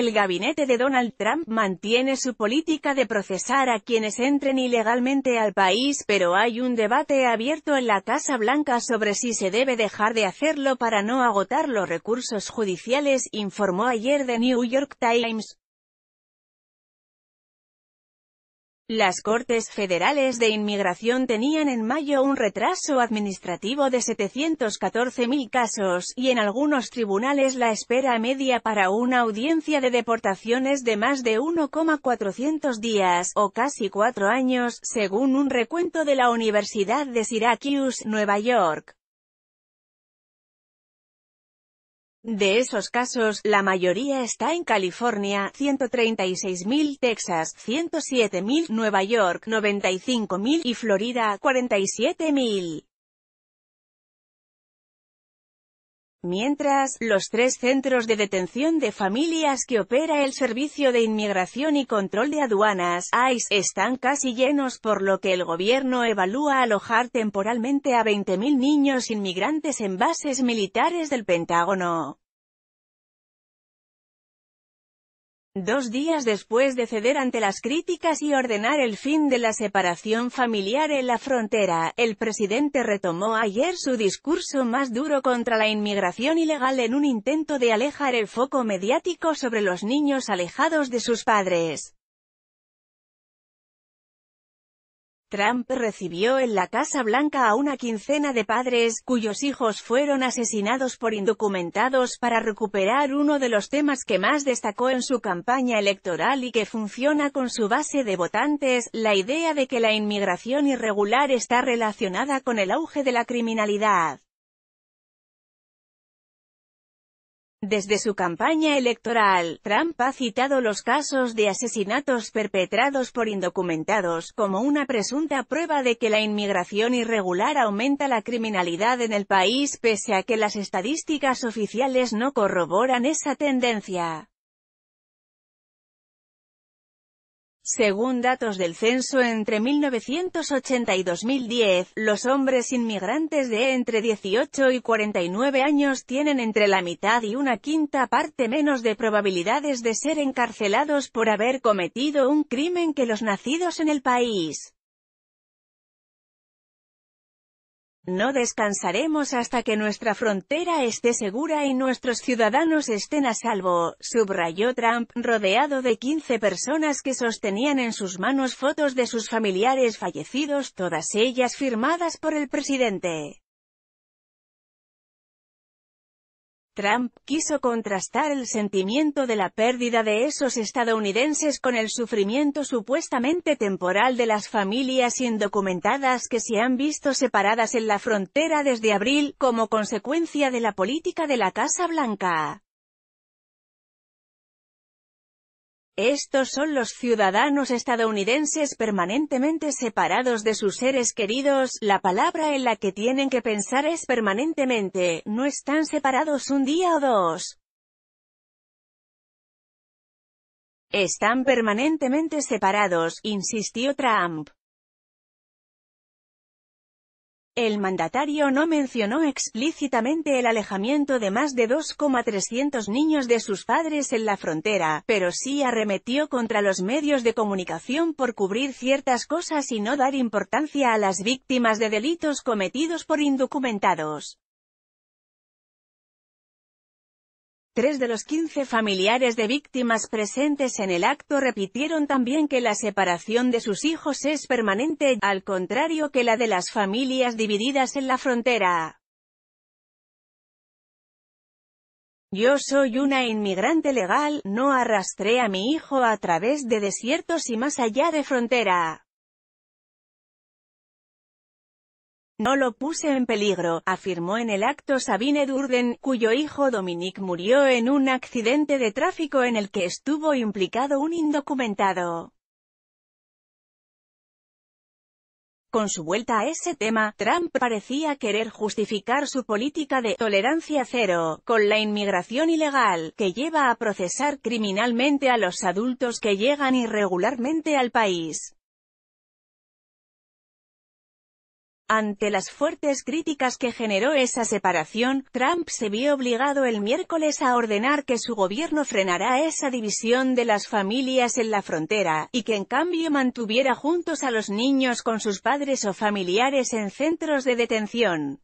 El gabinete de Donald Trump mantiene su política de procesar a quienes entren ilegalmente al país pero hay un debate abierto en la Casa Blanca sobre si se debe dejar de hacerlo para no agotar los recursos judiciales, informó ayer The New York Times. Las Cortes Federales de Inmigración tenían en mayo un retraso administrativo de 714.000 casos, y en algunos tribunales la espera media para una audiencia de deportaciones de más de 1,400 días, o casi cuatro años, según un recuento de la Universidad de Syracuse, Nueva York. De esos casos, la mayoría está en California, 136.000, Texas, 107.000, Nueva York, 95.000 y Florida, 47.000. Mientras, los tres centros de detención de familias que opera el Servicio de Inmigración y Control de Aduanas, ICE, están casi llenos por lo que el gobierno evalúa alojar temporalmente a 20.000 niños inmigrantes en bases militares del Pentágono. Dos días después de ceder ante las críticas y ordenar el fin de la separación familiar en la frontera, el presidente retomó ayer su discurso más duro contra la inmigración ilegal en un intento de alejar el foco mediático sobre los niños alejados de sus padres. Trump recibió en la Casa Blanca a una quincena de padres, cuyos hijos fueron asesinados por indocumentados para recuperar uno de los temas que más destacó en su campaña electoral y que funciona con su base de votantes, la idea de que la inmigración irregular está relacionada con el auge de la criminalidad. Desde su campaña electoral, Trump ha citado los casos de asesinatos perpetrados por indocumentados como una presunta prueba de que la inmigración irregular aumenta la criminalidad en el país pese a que las estadísticas oficiales no corroboran esa tendencia. Según datos del censo entre 1980 y 2010, los hombres inmigrantes de entre 18 y 49 años tienen entre la mitad y una quinta parte menos de probabilidades de ser encarcelados por haber cometido un crimen que los nacidos en el país. No descansaremos hasta que nuestra frontera esté segura y nuestros ciudadanos estén a salvo, subrayó Trump, rodeado de 15 personas que sostenían en sus manos fotos de sus familiares fallecidos, todas ellas firmadas por el presidente. Trump quiso contrastar el sentimiento de la pérdida de esos estadounidenses con el sufrimiento supuestamente temporal de las familias indocumentadas que se han visto separadas en la frontera desde abril, como consecuencia de la política de la Casa Blanca. Estos son los ciudadanos estadounidenses permanentemente separados de sus seres queridos, la palabra en la que tienen que pensar es permanentemente, no están separados un día o dos. Están permanentemente separados, insistió Trump. El mandatario no mencionó explícitamente el alejamiento de más de 2,300 niños de sus padres en la frontera, pero sí arremetió contra los medios de comunicación por cubrir ciertas cosas y no dar importancia a las víctimas de delitos cometidos por indocumentados. Tres de los 15 familiares de víctimas presentes en el acto repitieron también que la separación de sus hijos es permanente, al contrario que la de las familias divididas en la frontera. Yo soy una inmigrante legal, no arrastré a mi hijo a través de desiertos y más allá de frontera. No lo puse en peligro, afirmó en el acto Sabine Durden, cuyo hijo Dominique murió en un accidente de tráfico en el que estuvo implicado un indocumentado. Con su vuelta a ese tema, Trump parecía querer justificar su política de «tolerancia cero» con la inmigración ilegal, que lleva a procesar criminalmente a los adultos que llegan irregularmente al país. Ante las fuertes críticas que generó esa separación, Trump se vio obligado el miércoles a ordenar que su gobierno frenara esa división de las familias en la frontera, y que en cambio mantuviera juntos a los niños con sus padres o familiares en centros de detención.